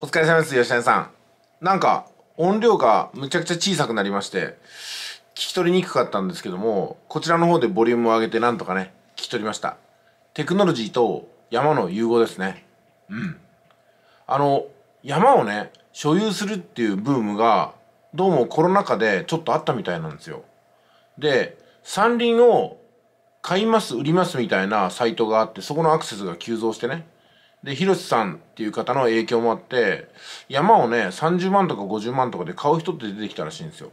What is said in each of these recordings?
お疲れ様です、吉谷さん。なんか、音量がむちゃくちゃ小さくなりまして、聞き取りにくかったんですけども、こちらの方でボリュームを上げてなんとかね、聞き取りました。テクノロジーと山の融合ですね。うん。あの、山をね、所有するっていうブームが、どうもコロナ禍でちょっとあったみたいなんですよ。で、山林を買います、売りますみたいなサイトがあって、そこのアクセスが急増してね。で、ひろしさんっていう方の影響もあって、山をね、30万とか50万とかで買う人って出てきたらしいんですよ。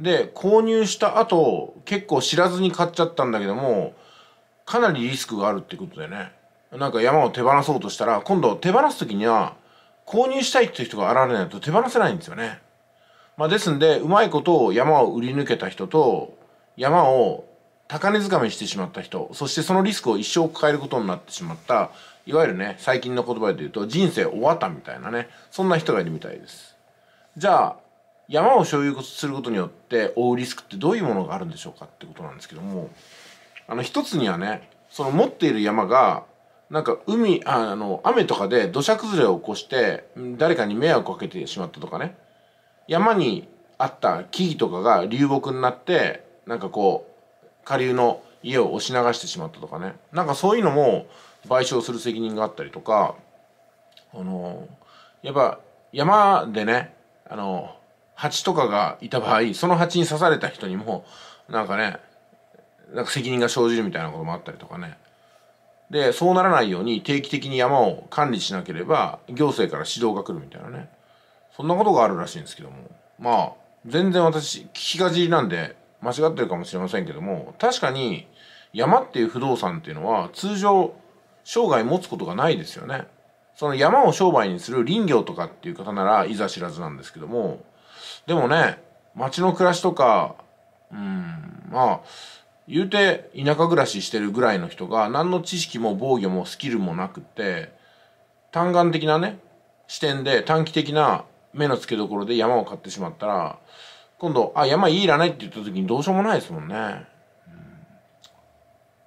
で、購入した後、結構知らずに買っちゃったんだけども、かなりリスクがあるってことでね。なんか山を手放そうとしたら、今度手放す時には、購入したいっていう人が現れないと手放せないんですよね。まあ、ですんで、うまいことを山を売り抜けた人と、山を高値掴みしてしまった人そしてそのリスクを一生抱えることになってしまったいわゆるね最近の言葉で言うと人生終わったみたいなねそんな人がいるみたいですじゃあ山を所有することによって追うリスクってどういうものがあるんでしょうかってことなんですけどもあの一つにはねその持っている山がなんか海あの雨とかで土砂崩れを起こして誰かに迷惑をかけてしまったとかね山にあった木々とかが流木になってなんかこう下流の家を押し流してしまったとかねなんかそういうのも賠償する責任があったりとかあのやっぱ山でねあの蜂とかがいた場合その蜂に刺された人にもなんかねなんか責任が生じるみたいなこともあったりとかねでそうならないように定期的に山を管理しなければ行政から指導が来るみたいなねそんなことがあるらしいんですけどもまあ全然私聞きかじりなんで間違ってるかもしれませんけども確かに山っていう不動産っていうのは通常生涯持つことがないですよね。その山を商売にする林業とかっていう方ならいざ知らずなんですけどもでもね町の暮らしとかうんまあ言うて田舎暮らししてるぐらいの人が何の知識も防御もスキルもなくって単眼的なね視点で短期的な目の付けどころで山を買ってしまったら今度、あ、山いいらないって言った時にどうしようもないですもんね。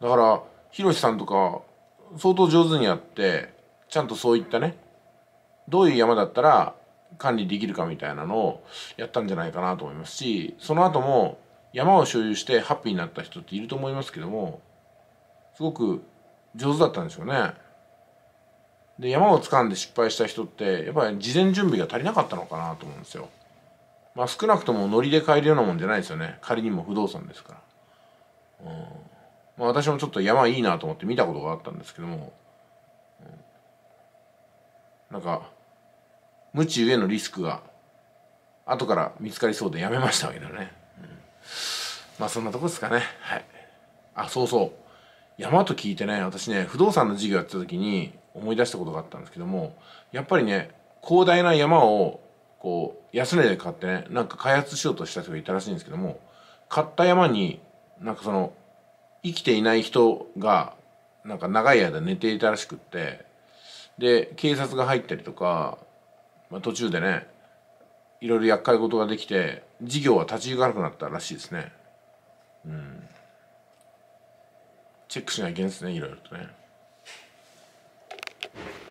だから、ひろしさんとか、相当上手にやって、ちゃんとそういったね、どういう山だったら管理できるかみたいなのをやったんじゃないかなと思いますし、その後も山を所有してハッピーになった人っていると思いますけども、すごく上手だったんでしょうね。で、山を掴んで失敗した人って、やっぱり事前準備が足りなかったのかなと思うんですよ。まあ、少なくともノリで買えるようなもんじゃないですよね仮にも不動産ですから、うんまあ、私もちょっと山いいなと思って見たことがあったんですけども、うん、なんか無知ゆえのリスクが後から見つかりそうでやめましたけどね、うん、まあそんなとこですかねはいあそうそう山と聞いてね私ね不動産の事業やってた時に思い出したことがあったんですけどもやっぱりね広大な山をこう安値で買ってねなんか開発しようとした人がいたらしいんですけども買った山になんかその生きていない人がなんか長い間寝ていたらしくってで警察が入ったりとか、まあ、途中でねいろいろ厄介事ができて事業は立ち行かなくなったらしいですねうんチェックしなきゃいけないですねいろいろとね。